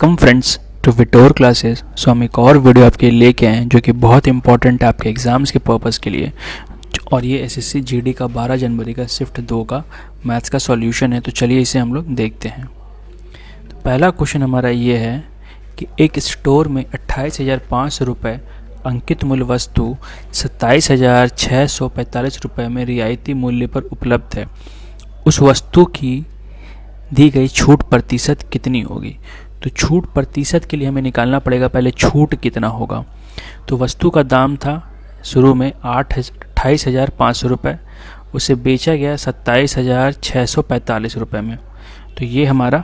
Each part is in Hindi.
कम फ्रेंड्स टू विटोर क्लासेस सो हम एक और वीडियो आपके लिए लेके आए हैं जो कि बहुत इंपॉर्टेंट है आपके एग्ज़ाम्स के पर्पज़ के लिए और ये एसएससी जीडी का 12 जनवरी का शिफ्ट दो का मैथ्स का सॉल्यूशन है तो चलिए इसे हम लोग देखते हैं तो पहला क्वेश्चन हमारा ये है कि एक स्टोर में अट्ठाईस हज़ार पाँच सौ रुपये अंकित मूल्य वस्तु सत्ताईस हज़ार छः सौ पैंतालीस रुपये में रियायती मूल्य पर उपलब्ध है उस वस्तु की दी गई छूट प्रतिशत कितनी होगी तो छूट प्रतिशत के लिए हमें निकालना पड़ेगा पहले छूट कितना होगा तो वस्तु का दाम था शुरू में आठ अट्ठाईस हज़ार पाँच सौ रुपये उसे बेचा गया सत्ताईस हज़ार छः सौ पैंतालीस रुपये में तो ये हमारा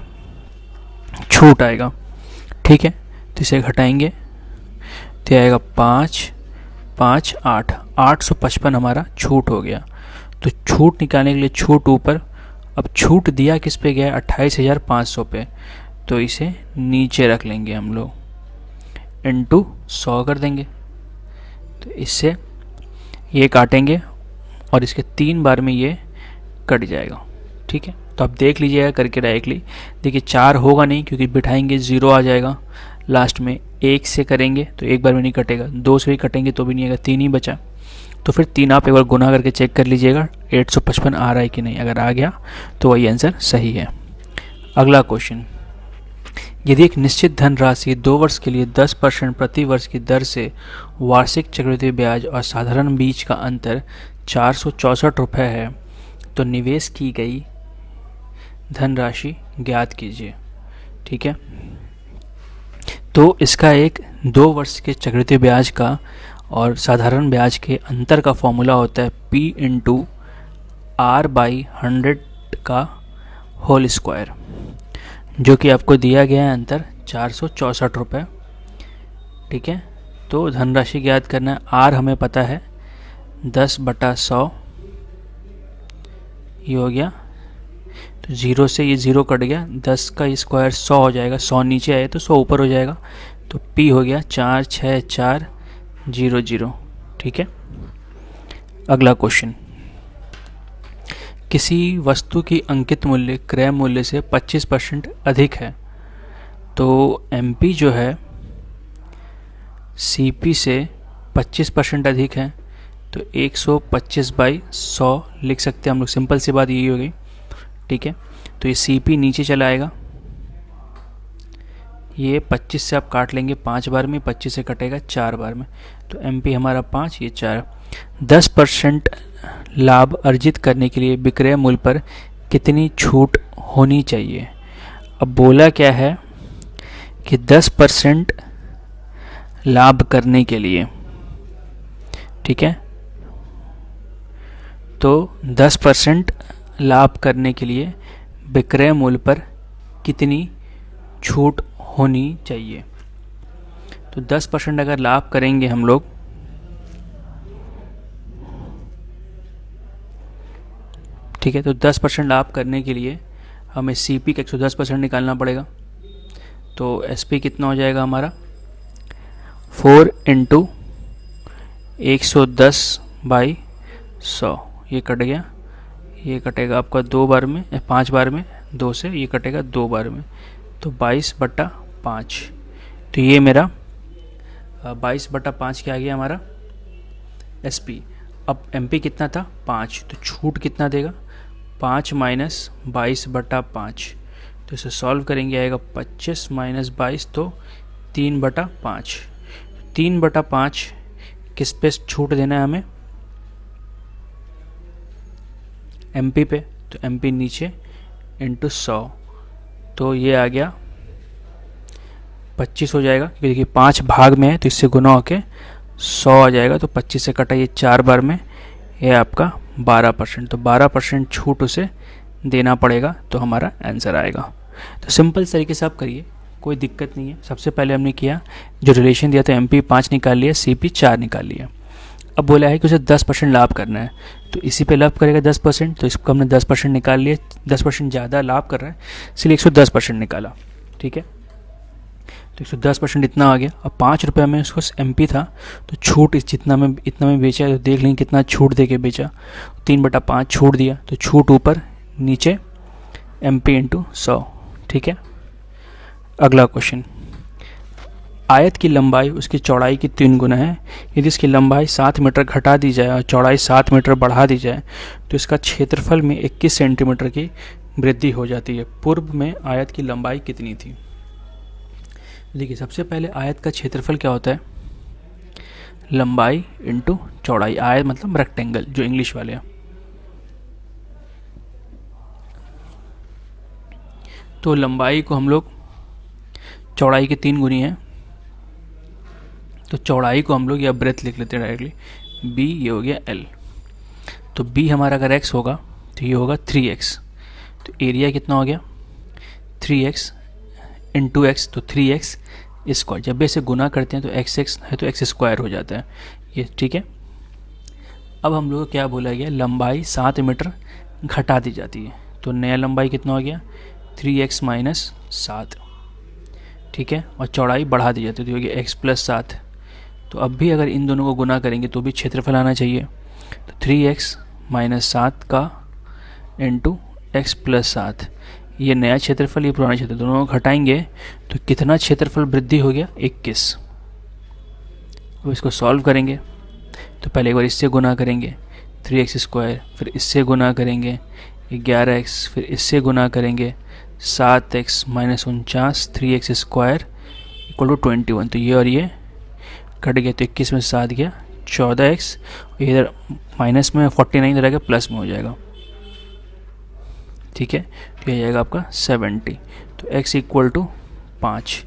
छूट आएगा ठीक है तो इसे घटाएंगे तो आएगा पाँच पाँच आठ आठ सौ पचपन हमारा छूट हो गया तो छूट निकालने के लिए छूट ऊपर अब छूट दिया किस पे गया अट्ठाईस हज़ार पाँच सौ पे तो इसे नीचे रख लेंगे हम लोग इंटू सौ कर देंगे तो इससे ये काटेंगे और इसके तीन बार में ये कट जाएगा ठीक है तो आप देख लीजिएगा करके डायरेक्टली देखिए चार होगा नहीं क्योंकि बिठाएंगे ज़ीरो आ जाएगा लास्ट में एक से करेंगे तो एक बार में नहीं कटेगा दो से भी कटेंगे तो भी नहीं आएगा तीन ही बचा तो फिर तीन आप एक बार गुना करके चेक कर लीजिएगा 855 आ रहा है कि नहीं अगर आ गया तो वही आंसर सही है अगला क्वेश्चन यदि एक निश्चित धनराशि दो वर्ष के लिए 10 परसेंट प्रति वर्ष की दर से वार्षिक चक्रवृद्धि ब्याज और साधारण बीज का अंतर चार रुपए है तो निवेश की गई धनराशि ज्ञात कीजिए ठीक है तो इसका एक दो वर्ष के चक्रवृद्धि ब्याज का और साधारण ब्याज के अंतर का फॉर्मूला होता है P into R by hundred का होल स्क्वायर जो कि आपको दिया गया है अंतर चार सौ रुपये ठीक है तो धनराशि ज्ञात करना है आर हमें पता है दस बटा सौ ये हो गया तो ज़ीरो से ये ज़ीरो कट गया दस का स्क्वायर सौ हो जाएगा सौ नीचे आए तो सौ ऊपर हो जाएगा तो पी हो गया चार छः चार जीरो जीरो ठीक है अगला क्वेश्चन किसी वस्तु की अंकित मूल्य क्रय मूल्य से 25 परसेंट अधिक है तो एम जो है सी से 25 परसेंट अधिक है तो 125 बाई सौ लिख सकते हैं हम लोग सिंपल सी बात यही हो गई ठीक है तो ये सी नीचे चला आएगा ये 25 से आप काट लेंगे पाँच बार में 25 से कटेगा चार बार में तो एम हमारा पाँच ये चार दस परसेंट लाभ अर्जित करने के लिए विक्रय मूल्य पर कितनी छूट होनी चाहिए अब बोला क्या है कि 10 परसेंट लाभ करने के लिए ठीक है तो 10 परसेंट लाभ करने के लिए विक्रय मूल्य पर कितनी छूट होनी चाहिए तो 10 परसेंट अगर लाभ करेंगे हम लोग ठीक है तो 10 परसेंट लाभ करने के लिए हमें सी पी का एक परसेंट निकालना पड़ेगा तो एस पी कितना हो जाएगा हमारा फोर इंटू एक सौ दस बाई सौ ये कट गया ये कटेगा आपका दो बार में पांच बार में दो से ये कटेगा दो बार में तो बाईस बट्टा पाँच तो ये मेरा बाईस बट्टा पाँच क्या आ गया हमारा एस पी अब एम कितना था पाँच तो छूट कितना देगा पाँच माइनस बाईस बटा पाँच तो इसे सॉल्व करेंगे आएगा पच्चीस माइनस बाईस तो तीन बटा पाँच तीन बटा पाँच किस पे छूट देना है हमें एम पे तो एम नीचे इंटू सौ तो ये आ गया पच्चीस हो जाएगा क्योंकि देखिए पाँच भाग में है तो इससे गुना होके सौ आ जाएगा तो पच्चीस से कटा ये चार बार में यह आपका 12 परसेंट तो 12 परसेंट छूट उसे देना पड़ेगा तो हमारा आंसर आएगा तो सिंपल तरीके से आप करिए कोई दिक्कत नहीं है सबसे पहले हमने किया जो रिलेशन दिया था एम पी पाँच निकाल लिया सी पी चार निकाल लिया अब बोला है कि उसे दस परसेंट लाभ करना है तो इसी पे लाभ करेगा दस परसेंट तो इसको हमने दस परसेंट निकाल लिया दस परसेंट ज़्यादा लाभ कर रहा है इसलिए एक सौ दस परसेंट निकाला ठीक है तो एक दस परसेंट इतना आ गया अब पाँच रुपये में उसको एम पी था तो छूट इस जितना में इतना में बेचा तो देख लेंगे कितना छूट दे के बेचा तीन बटा पाँच छूट दिया तो छूट ऊपर नीचे एम पी इंटू सौ ठीक है अगला क्वेश्चन आयत की लंबाई उसकी चौड़ाई की तीन गुना है यदि इसकी लंबाई सात मीटर घटा दी जाए और चौड़ाई सात मीटर बढ़ा दी जाए तो इसका क्षेत्रफल में इक्कीस सेंटीमीटर की वृद्धि हो जाती है पूर्व में आयत की लंबाई कितनी थी देखिए सबसे पहले आयत का क्षेत्रफल क्या होता है लंबाई इंटू चौड़ाई आयत मतलब रेक्टेंगल जो इंग्लिश वाले हैं तो लंबाई को हम लोग चौड़ाई के तीन गुनी हैं तो चौड़ाई को हम लोग या ब्रेथ लिख लेते हैं डायरेक्टली बी ये हो गया एल तो बी हमारा अगर एक्स होगा तो ये होगा थ्री एक्स तो एरिया कितना हो गया three x into x तो थ्री एक्स स्क्वायर जब भी इसे गुना करते हैं तो एक्स एक्स है तो एक्स स्क्वायर हो जाता है ये ठीक है अब हम लोग क्या बोला गया लंबाई सात मीटर घटा दी जाती है तो नया लंबाई कितना हो गया थ्री एक्स माइनस सात ठीक है और चौड़ाई बढ़ा दी जाती है तो ये एक्स प्लस सात तो अब भी अगर इन दोनों को गुना करेंगे तो भी क्षेत्रफल आना चाहिए तो थ्री एक्स माइनस सात का इंटू एक्स प्लस सात ये नया क्षेत्रफल ये पुराना क्षेत्र दोनों घटाएंगे तो कितना क्षेत्रफल वृद्धि हो गया इक्कीस अब इसको सॉल्व करेंगे तो पहले एक बार इससे गुना करेंगे थ्री एक्स स्क्वायर फिर इससे गुना करेंगे ग्यारह एक्स फिर इससे गुना करेंगे सात एक्स माइनस उनचास three x square equal to twenty one तो ये और ये कट गया तो इक्कीस में सात गया चौदह एक्स इधर माइनस में फोर्टी नाइन रहेगा प्लस में हो जाएगा ठीक है ये आ जाएगा आपका सेवेंटी तो एक्स इक्वल टू पाँच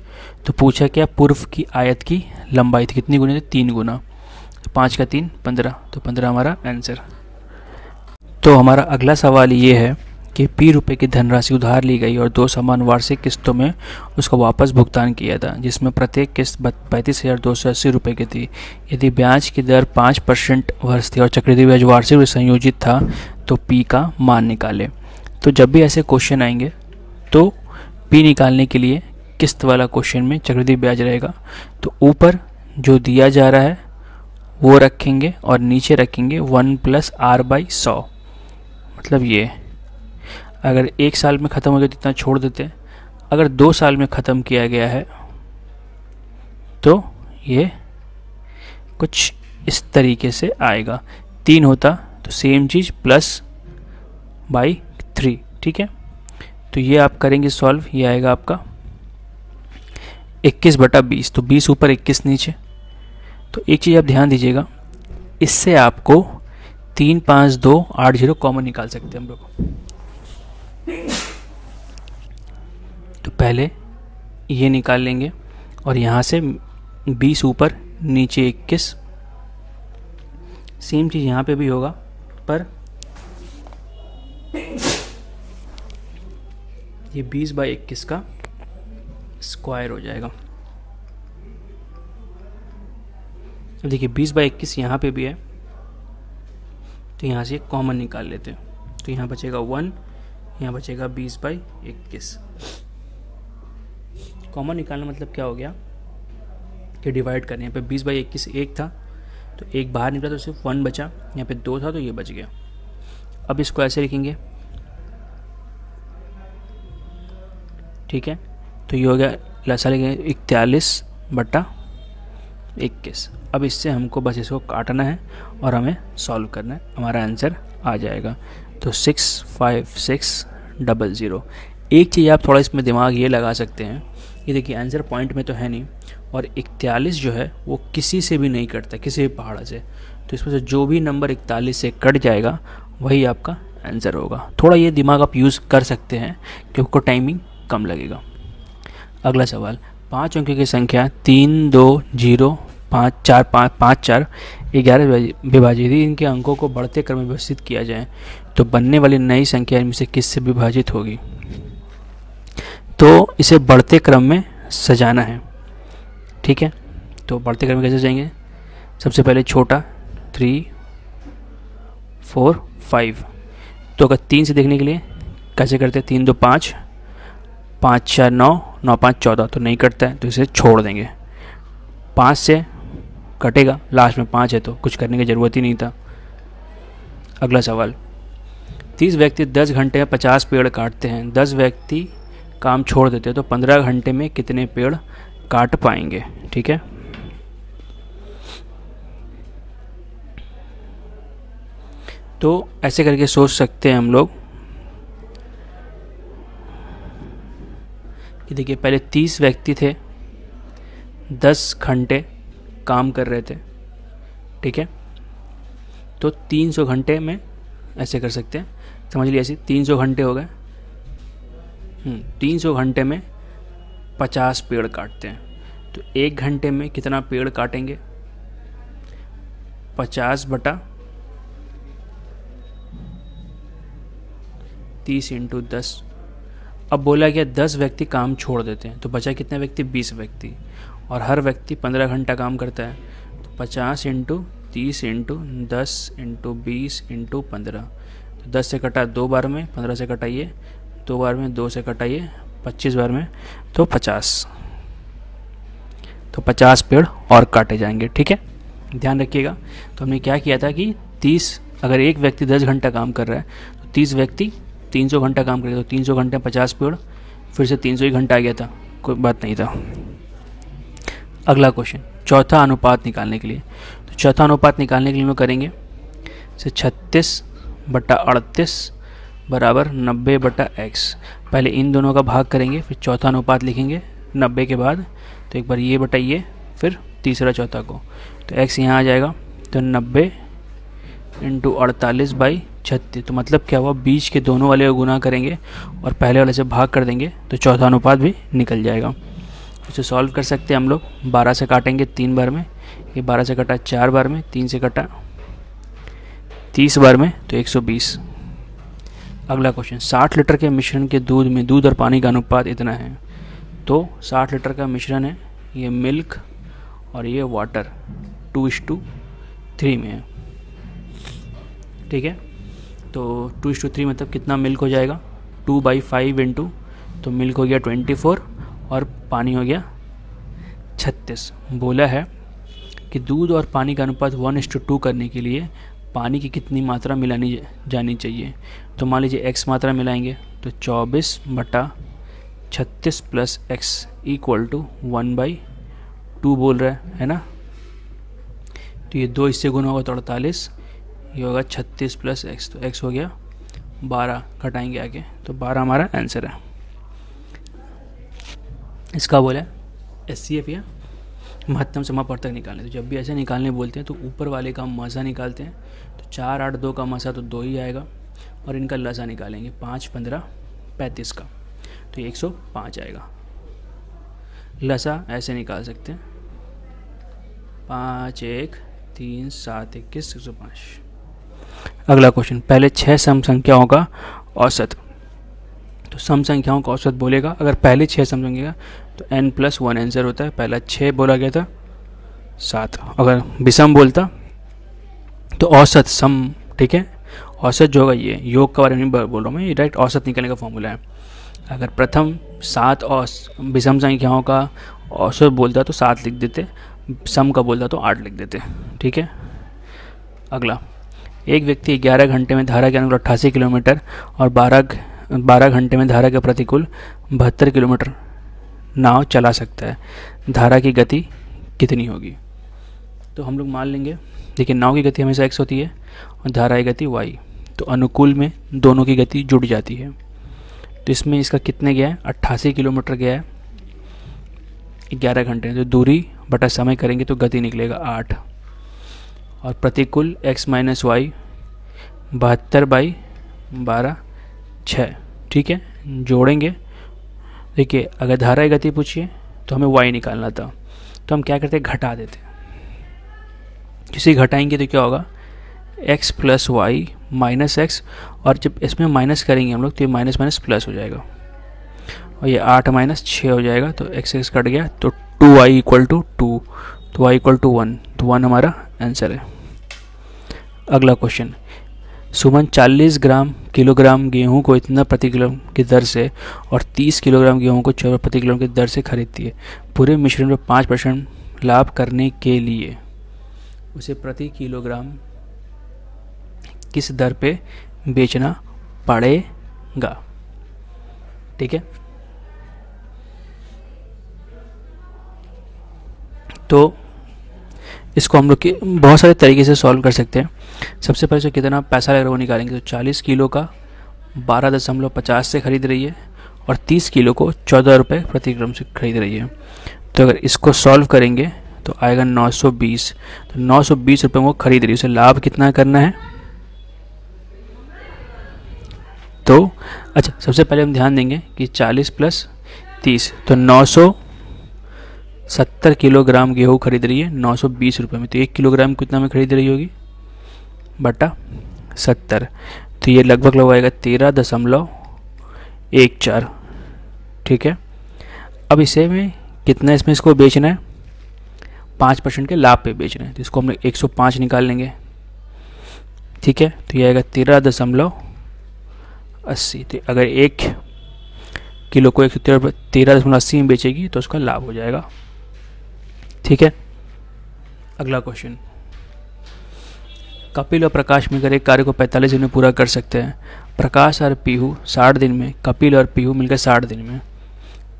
तो पूछा क्या पूर्व की आयत की लंबाई थी कितनी गुना थी तीन गुना पाँच का तीन पंद्रह तो पंद्रह हमारा आंसर तो हमारा अगला सवाल ये है कि पी रुपये की धनराशि उधार ली गई और दो समान वार्षिक किस्तों में उसका वापस भुगतान किया था जिसमें प्रत्येक किस्त पैंतीस हज़ार दो सौ अस्सी रुपये की थी यदि ब्याज की दर पाँच परसेंट वर्ष थी और चक्रवृद्धि ब्याज वार्षिक संयोजित था तो पी का मान निकालें तो जब भी ऐसे क्वेश्चन आएंगे तो पी निकालने के लिए किस्त वाला क्वेश्चन में चक्रवृद्धि ब्याज रहेगा तो ऊपर जो दिया जा रहा है वो रखेंगे और नीचे रखेंगे वन प्लस आर बाई सौ मतलब ये अगर एक साल में ख़त्म हो गया तो इतना छोड़ देते हैं अगर दो साल में ख़त्म किया गया है तो ये कुछ इस तरीके से आएगा तीन होता तो सेम चीज़ प्लस बाई ठीक है तो ये आप करेंगे सॉल्व ये आएगा आपका 21 बटा बीस तो 20 ऊपर 21 नीचे तो एक चीज़ आप ध्यान दीजिएगा इससे आपको तीन पाँच दो आठ जीरो कॉमन निकाल सकते हैं हम लोग तो पहले ये निकाल लेंगे और यहाँ से 20 ऊपर नीचे 21 सेम चीज़ यहाँ पे भी होगा पर ये बीस बाई इक्कीस का स्क्वायर हो जाएगा देखिए बीस बाई इक्कीस यहाँ पे भी है तो यहाँ से कॉमन निकाल लेते हैं तो यहाँ बचेगा वन यहाँ बचेगा बीस बाई इक्कीस कॉमन निकालना मतलब क्या हो गया कि डिवाइड करने यहाँ पे बीस बाई इक्कीस एक था तो एक बाहर निकला तो सिर्फ वन बचा यहाँ पे दो था तो ये बच गया अब इसको ऐसे लिखेंगे ठीक है तो ये हो गया लसा लिखेंगे इकतालीस बट्टा इक्कीस अब इससे हमको बस इसको काटना है और हमें सॉल्व करना है हमारा आंसर आ जाएगा तो six five six double zero एक चीज़ आप थोड़ा इसमें दिमाग ये लगा सकते हैं ये देखिए आंसर पॉइंट में तो है नहीं और इकतालीस जो है वो किसी से भी नहीं कटता किसी भी पहाड़ से तो इसमें से जो भी नंबर इकतालीस से कट जाएगा वही आपका आंसर होगा थोड़ा ये दिमाग आप यूज़ कर सकते हैं क्योंकि टाइमिंग कम लगेगा अगला सवाल पाँच अंकों की संख्या तीन दो जीरो पाँच चार पाँच पाँच चार ग्यारह विभाजित यदि इनके अंकों को बढ़ते क्रम में व्यवस्थित किया जाए तो बनने वाली नई संख्या इनमें से किससे विभाजित होगी तो इसे बढ़ते क्रम में सजाना है ठीक है तो बढ़ते क्रम में कैसे सजाएंगे सबसे पहले छोटा थ्री फोर फाइव तो अगर तीन से देखने के लिए कैसे करते हैं तीन दो पाँच पाँच चार नौ नौ पाँच चौदह तो नहीं कटता है तो इसे छोड़ देंगे पाँच से कटेगा लास्ट में पाँच है तो कुछ करने की ज़रूरत ही नहीं था अगला सवाल तीस व्यक्ति दस घंटे में पचास पेड़ काटते हैं दस व्यक्ति काम छोड़ देते हैं तो पंद्रह घंटे में कितने पेड़ काट पाएंगे ठीक है तो ऐसे करके सोच सकते हैं हम लोग ये देखिए पहले तीस व्यक्ति थे दस घंटे काम कर रहे थे ठीक है तो तीन सौ घंटे में ऐसे कर सकते हैं समझ लिया ऐसे तीन सौ घंटे हो गए हम्म, तीन सौ घंटे में पचास पेड़ काटते हैं तो एक घंटे में कितना पेड़ काटेंगे पचास बटा तीस इंटू दस अब बोला गया दस व्यक्ति काम छोड़ देते हैं तो बचा कितने व्यक्ति बीस व्यक्ति और हर व्यक्ति पंद्रह घंटा काम करता है तो पचास इंटू तीस इंटू दस इंटू बीस इंटू पंद्रह तो दस से कटा दो बार में पंद्रह से कटाइए दो बार में दो से कटाइए पच्चीस बार में तो पचास तो पचास पेड़ और काटे जाएंगे ठीक है ध्यान रखिएगा तो हमने क्या किया था कि तीस अगर एक व्यक्ति दस घंटा काम कर रहा है तो तीस व्यक्ति तीन सौ घंटा काम करे तो तीन सौ घंटे पचास पेड़ फिर से तीन सौ ही घंटा आ गया था कोई बात नहीं था अगला क्वेश्चन चौथा अनुपात निकालने के लिए तो चौथा अनुपात निकालने के लिए हम करेंगे से छत्तीस बटा अड़तीस बराबर नब्बे बटा एक्स पहले इन दोनों का भाग करेंगे फिर चौथा अनुपात लिखेंगे नब्बे के बाद तो एक बार ये बटा ये फिर तीसरा चौथा को तो एक्स यहाँ आ जाएगा तो नब्बे इंटू अड़तालीस बाई छत्तीस तो मतलब क्या हुआ बीच के दोनों वाले को गुना करेंगे और पहले वाले से भाग कर देंगे तो चौथा अनुपात भी निकल जाएगा उसे सॉल्व कर सकते हैं हम लोग बारह से काटेंगे तीन बार में ये बारह से कटा चार बार में तीन से कटा तीस बार में तो एक सौ बीस अगला क्वेश्चन साठ लीटर के मिश्रण के दूध में दूध और पानी का अनुपात इतना है तो साठ लीटर का मिश्रण है ये मिल्क और ये water two is to three में है ठीक है तो टू इंस टू थ्री मतलब कितना मिल्क हो जाएगा टू बाई फाइव इंटू तो मिल्क हो गया ट्वेंटी फोर और पानी हो गया छत्तीस बोला है कि दूध और पानी का अनुपात वन इंस टू टू करने के लिए पानी की कितनी मात्रा मिलानी जानी चाहिए तो मान लीजिए एक्स मात्रा मिलाएंगे तो चौबीस बटा छत्तीस plus x equal to one by two बोल रहा है है ना तो ये दो इससे गुना होगा तो अड़तालीस ये होगा छत्तीस प्लस एक्स तो एक्स हो गया बारह घटाएंगे आगे तो बारह हमारा आंसर है इसका बोला एस सी एफ या महत्तम तक निकालने तो जब भी ऐसे निकालने बोलते हैं तो ऊपर वाले का मसा निकालते हैं तो चार आठ दो का मसा तो दो ही आएगा और इनका लसा निकालेंगे पाँच पंद्रह पैंतीस का तो एक सौ पाँच आएगा लसा ऐसे निकाल सकते हैं पाँच एक तीन सात इक्कीस एक सौ पाँच अगला क्वेश्चन पहले छः सम संख्याओं का औसत तो सम संख्याओं का औसत बोलेगा अगर पहले छः सम संख्या तो एन प्लस वन आंसर होता है पहला छः बोला गया था सात अगर विषम बोलता तो औसत सम ठीक है औसत जो होगा ये योग के बारे में बोल रहा हूँ मैं ये डायरेक्ट औसत निकलने का फॉर्मूला है अगर प्रथम सात और विषम संख्याओं का औसत बोलता तो सात लिख देते सम का बोलता तो आठ लिख देते ठीक है अगला एक व्यक्ति ग्यारह घंटे में धारा के अनुकूल अट्ठासी किलोमीटर और बारह बारह घंटे में धारा के प्रतिकूल बहत्तर किलोमीटर नाव चला सकता है धारा की गति कितनी होगी तो हम लोग मान लेंगे देखिए नाव की गति हमेशा एक्स होती है और धारा की गति वाई तो अनुकूल में दोनों की गति जुड़ जाती है तो इसमें इसका कितने गया है अट्ठासी किलोमीटर गया है ग्यारह घंटे तो दूरी बटा समय करेंगे तो गति निकलेगा आठ और प्रतिकूल एक्स माइनस वाई बहत्तर बाई बारह छ ठीक है जोड़ेंगे देखिए अगर धारा गति पूछिए तो हमें वाई निकालना था तो हम क्या करते हैं घटा देते जिसे घटाएंगे तो क्या होगा x plus y minus x और जब इसमें माइनस करेंगे हम लोग तो ये माइनस माइनस प्लस हो जाएगा और ये आठ माइनस छः हो जाएगा तो एक्स एक्स कट गया तो two y equal to two तो वाई इक्वल टू वन तो वन हमारा आंसर है अगला क्वेश्चन सुमन 40 ग्राम किलोग्राम गेहूं को इतना प्रति किलो की दर से और 30 किलोग्राम गेहूं को चौदह प्रति किलो की दर से खरीदती है पूरे मिश्रण में पाँच परसेंट लाभ करने के लिए उसे प्रति किलोग्राम किस दर पे बेचना पड़ेगा ठीक है तो इसको हम लोग बहुत सारे तरीके से सॉल्व कर सकते हैं सबसे पहले जो तो कितना पैसा लग रहा वो निकालेंगे तो चालीस किलो का बारह दशमलव पचास से ख़रीद रही है और तीस किलो को चौदह रुपये ग्राम से खरीद रही है तो अगर इसको सॉल्व करेंगे तो आएगा नौ सौ बीस तो नौ सौ बीस रुपये वो खरीद रही है उसे लाभ कितना करना है तो अच्छा सबसे पहले हम ध्यान देंगे कि चालीस प्लस तीस तो नौ सौ सत्तर किलोग्राम गेहूँ खरीद रही है नौ सौ बीस रुपये में तो एक किलोग्राम कितना में खरीद रही होगी बटा सत्तर तो ये लगभग लग आएगा तेरह दशमलव एक चार ठीक है अब इसे में कितना इसमें इसको बेचना है पाँच परसेंट के लाभ पे बेचना है तो इसको हम लोग एक सौ पाँच निकाल लेंगे ठीक है तो ये आएगा तेरह दशमलव अस्सी तो अगर एक किलो को एक सौ तेरह दशमलव अस्सी में बेचेगी तो उसका लाभ हो जाएगा ठीक है अगला क्वेश्चन कपिल और प्रकाश मिलकर एक कार्य को 45 दिन में पूरा कर सकते हैं प्रकाश और पीहू 60 दिन में कपिल और पीहू मिलकर 60 दिन में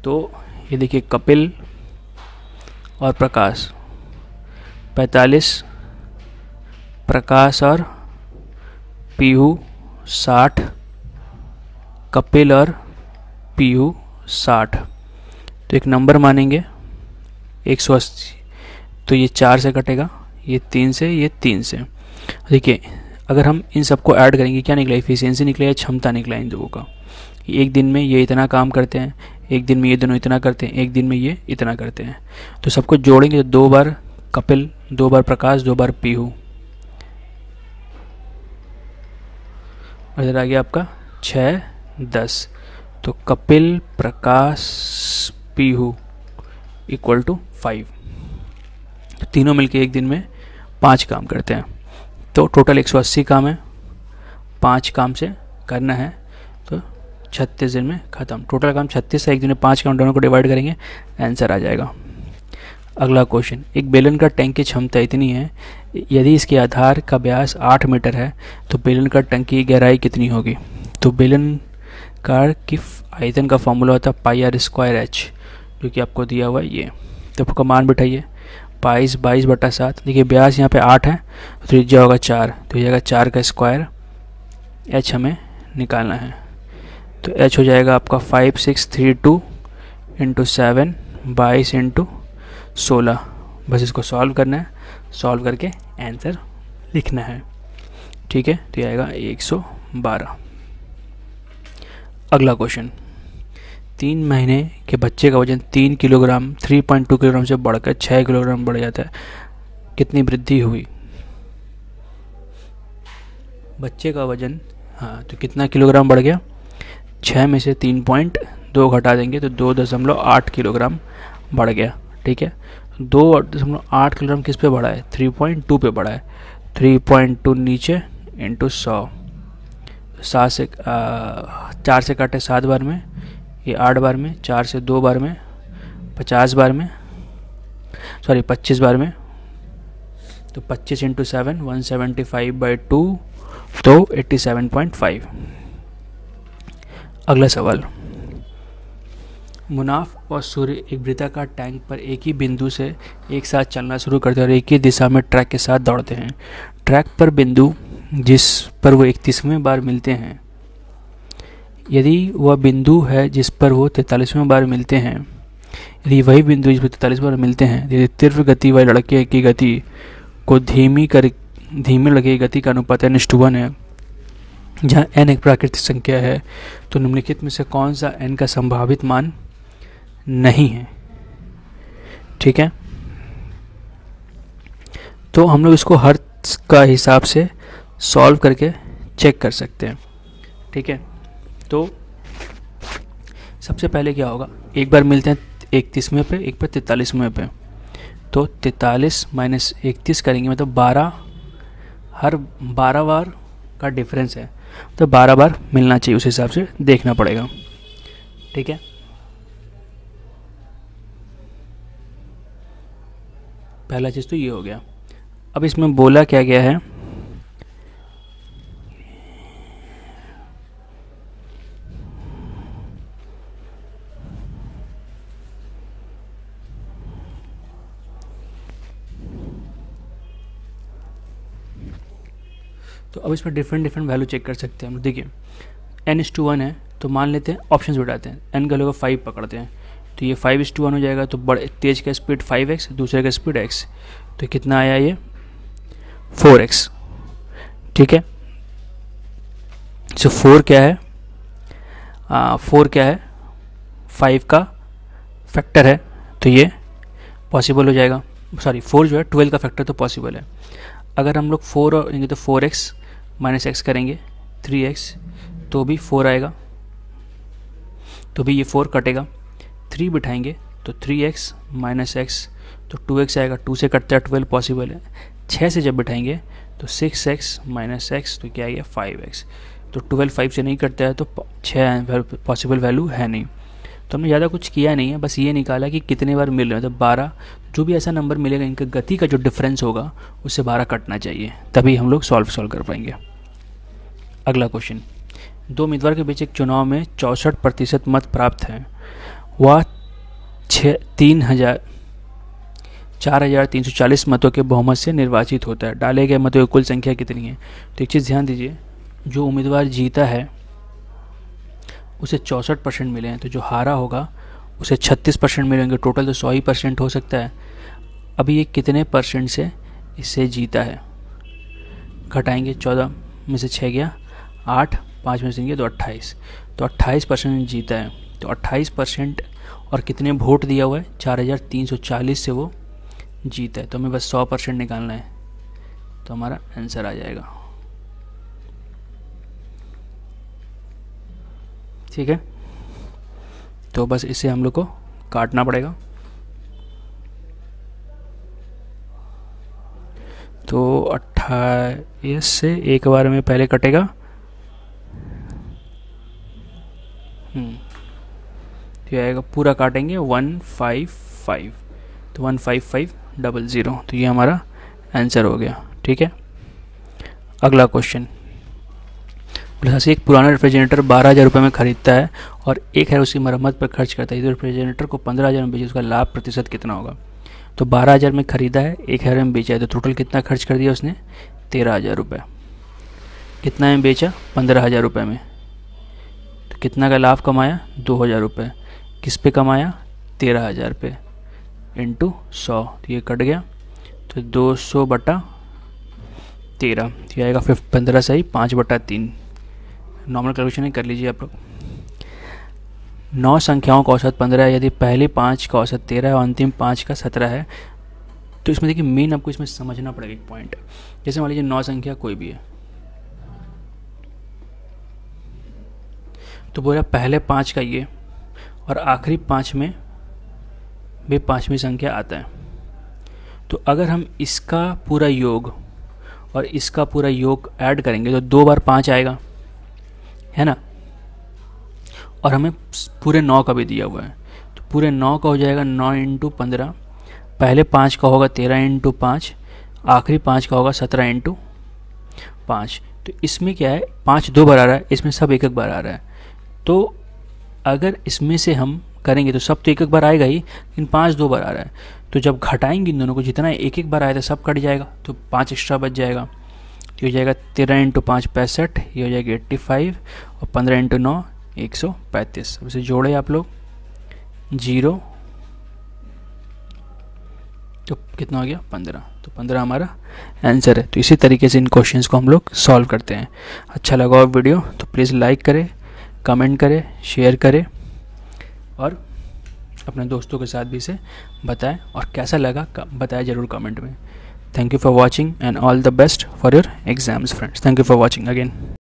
तो ये देखिए कपिल और प्रकाश 45 प्रकाश और पीहू 60 कपिल और पीहू साठ तो एक नंबर मानेंगे एक सौ अस्सी तो ये चार से कटेगा ये तीन से ये तीन से देखिए अगर हम इन सबको ऐड करेंगे क्या निकला इफिशियंसी निकला या क्षमता निकला इन दोनों का एक दिन में ये इतना काम करते हैं एक दिन में ये दोनों इतना करते हैं एक दिन में ये इतना करते हैं तो सबको जोड़ेंगे तो दो बार कपिल दो बार प्रकाश दो बार पीहू इधर आ गया आपका छ दस तो कपिल प्रकाश पीहू इक्वल टू फाइव तीनों मिलके एक दिन में पाँच काम करते हैं तो टोटल 180 काम है पाँच काम से करना है तो छत्तीस दिन में ख़त्म टोटल काम छत्तीस है एक दिन में पाँच काम दोनों को डिवाइड करेंगे आंसर आ जाएगा अगला क्वेश्चन एक बेलन का टैंक की क्षमता इतनी है यदि इसके आधार का ब्यास आठ मीटर है तो बेलन का टंकी की गहराई कितनी होगी तो बेलन कार की आयतन का फॉर्मूला होता है पाई आर स्क्वायर एच जो कि आपको दिया हुआ है ये तो आपका मान बैठाइए बाईस बाईस बटा सात देखिए ब्यास यहाँ पे आठ है तो त्रिज्या होगा चार तो हो जाएगा चार का स्क्वायर एच हमें निकालना है तो एच हो जाएगा आपका five six three two into seven बाईस इंटू सोलह बस इसको सॉल्व करना है सॉल्व करके आंसर लिखना है ठीक है तो आएगा एक सौ बारह अगला क्वेश्चन तीन महीने के बच्चे का वजन तीन kilogram three point two kilogram से बढ़कर छः किलोग्राम बढ़ जाता है कितनी वृद्धि हुई बच्चे का वजन हाँ तो कितना किलोग्राम बढ़ गया छः में से तीन पॉइंट दो घटा देंगे तो दो दशमलव आठ किलोग्राम बढ़ गया ठीक है दो दशमलव आठ किलोग्राम किस पे बढ़ा है थ्री पॉइंट टू पे बढ़ा है थ्री पॉइंट टू नीचे इंटू सौ सात से आ, चार से काटे सात बार में ये आठ बार में चार से दो बार में पचास बार में सॉरी पच्चीस बार में तो पच्चीस into seven one seventy five by two तो एट्टी सेवन पॉइंट फाइव अगला सवाल मुनाफ और सूर्य एक वृत्ताकार टैंक पर एक ही बिंदु से एक साथ चलना शुरू करते हैं और एक ही दिशा में ट्रैक के साथ दौड़ते हैं ट्रैक पर बिंदु जिस पर वो इकतीसवें बार मिलते हैं यदि वह बिंदु है जिस पर वो तैंतालीसवें बार मिलते हैं यदि वही बिंदु जिस पर तैंतालीस बार मिलते हैं यदि तीव्र गति वाले लड़के की गति को धीमी कर धीमे लगे गति का अनुपात एन वन है जहाँ एन एक प्राकृतिक संख्या है तो निम्नलिखित में से कौन सा एन का संभावित मान नहीं है ठीक है तो हम लोग इसको हर का हिसाब से सॉल्व करके चेक कर सकते हैं ठीक है तो सबसे पहले क्या होगा एक बार मिलते हैं इकतीसवें पे एक बार तैतालीसवें पे तो तैतालीस माइनस इकतीस करेंगे मतलब बारह हर बारह बार का डिफरेंस है तो बारह बार मिलना चाहिए उस हिसाब से देखना पड़ेगा ठीक है पहला चीज़ तो ये हो गया अब इसमें बोला क्या गया है अब इसमें डिफरेंट डिफरेंट वैल्यू चेक कर सकते हैं हम देखिए एन इस टू वन है तो मान लेते हैं ऑप्शन बिठाते हैं एन का लोग फाइव पकड़ते हैं तो ये फाइव इस टू वन हो जाएगा तो बड़े तेज का स्पीड फाइव एक्स दूसरे का स्पीड एक्स तो कितना आया ये फोर एक्स ठीक है सो फोर क्या है फोर क्या है फाइव का फैक्टर है तो ये पॉसिबल हो जाएगा सॉरी फोर जो है ट्वेल्व का फैक्टर तो पॉसिबल है अगर हम लोग फोर और तो फोर एक्स माइनस एक्स करेंगे थ्री एक्स तो भी फोर आएगा तो भी ये फोर कटेगा थ्री बिठाएंगे तो थ्री एक्स माइनस एक्स तो टू एक्स आएगा टू से कटता है ट्वेल्व पॉसिबल है छः से जब बिठाएंगे तो सिक्स एक्स माइनस एक्स तो क्या आएगा फाइव एक्स तो ट्वेल्व फाइव से नहीं कटता है तो छः पॉसिबल वैल्यू है नहीं तो हमने ज़्यादा कुछ किया नहीं है बस ये निकाला कि कितने बार मिल रहे हैं तो बारह जो भी ऐसा नंबर मिलेगा इनका गति का जो डिफरेंस होगा उससे बारह कटना चाहिए तभी हम लोग सॉल्व सॉल्व कर पाएंगे अगला क्वेश्चन दो उम्मीदवार के बीच एक चुनाव में चौंसठ प्रतिशत मत प्राप्त हैं वह छ तीन हजार चार हजार तीन सौ चालीस मतों के बहुमत से निर्वाचित होता है डाले गए मतों की कुल संख्या कितनी है तो एक चीज़ ध्यान दीजिए जो उम्मीदवार जीता है उसे चौंसठ परसेंट मिले हैं तो जो हारा होगा उसे छत्तीस परसेंट मिलेंगे टोटल तो सौ ही परसेंट हो सकता है अभी ये कितने परसेंट से इसे जीता है घटाएंगे चौदह में से छः गया आठ पाँच में से तो अट्ठाईस तो अट्ठाईस परसेंट जीता है तो अट्ठाईस परसेंट और कितने वोट दिया हुआ है चार हज़ार तीन सौ चालीस से वो जीता है तो हमें बस सौ परसेंट निकालना है तो हमारा आंसर आ जाएगा ठीक है तो बस इसे हम लोग को काटना पड़ेगा तो अट्ठाईस से एक बार में पहले कटेगा हम्म। तो ये आएगा पूरा काटेंगे वन फाइव फाइव तो one five five double zero तो ये हमारा आंसर हो गया ठीक है अगला क्वेश्चन प्लस एक पुराना रेफ्रिजरेटर बारह हज़ार रुपये में खरीदता है और एक हज़ार उसकी मरम्मत पर खर्च करता है इस रेफ्रिजरेटर को पंद्रह हज़ार में बेचे उसका लाभ प्रतिशत कितना होगा तो बारह हज़ार में ख़रीदा है एक हज़ार में बेचा है तो टोटल कितना खर्च कर दिया उसने तेरह हज़ार रुपये कितना में बेचा पंद्रह हज़ार रुपये में कितना का लाभ कमाया दो हज़ार रुपये किस पे कमाया तेरह हज़ार पे इंटू सौ तो ये कट गया तो दो सौ बटा तेरह तो ये आएगा फिफ पंद्रह सही पाँच बटा तीन नॉर्मल कैलकुलेशन ही कर लीजिए आप लोग नौ संख्याओं का औसत पंद्रह है यदि पहले पाँच का औसत तेरह है और अंतिम पाँच का सत्रह है तो इसमें देखिए मेन आपको इसमें समझना पड़ेगा एक पॉइंट जैसे मान लीजिए नौ संख्या कोई भी है तो बोला पहले पाँच का ये और आखिरी पाँच में भी पाँचवीं संख्या आता है तो अगर हम इसका पूरा योग और इसका पूरा योग ऐड करेंगे तो दो बार पाँच आएगा है ना और हमें पूरे नौ का भी दिया हुआ है तो पूरे नौ का हो जाएगा नौ इंटू पंद्रह पहले पाँच का होगा तेरह इंटू पाँच आखिरी पाँच का होगा सत्रह इंटू पाँच तो इसमें क्या है पाँच दो बार आ रहा है इसमें सब एक एक बार आ रहा है तो अगर इसमें से हम करेंगे तो सब तो एक एक बार आएगा ही लेकिन पाँच दो बार आ रहा है तो जब घटाएंगे इन दोनों को जितना एक एक बार आया था सब कट जाएगा तो पाँच एक्स्ट्रा बच जाएगा तो हो जाएगा तेरह इंटू पाँच पैंसठ ये हो जाएगा एट्टी फाइव और पंद्रह इंटू नौ एक सौ पैंतीस अब इसे जोड़े आप लोग जीरो तो कितना हो गया पंद्रह तो पंद्रह हमारा आंसर है तो इसी तरीके से इन क्वेश्चंस को हम लोग सॉल्व करते हैं अच्छा लगा वीडियो तो प्लीज़ लाइक करें कमेंट करें शेयर करें और अपने दोस्तों के साथ भी इसे बताएं और कैसा लगा बताएं ज़रूर कमेंट में thank you for watching and all the best for your exams friends thank you for watching again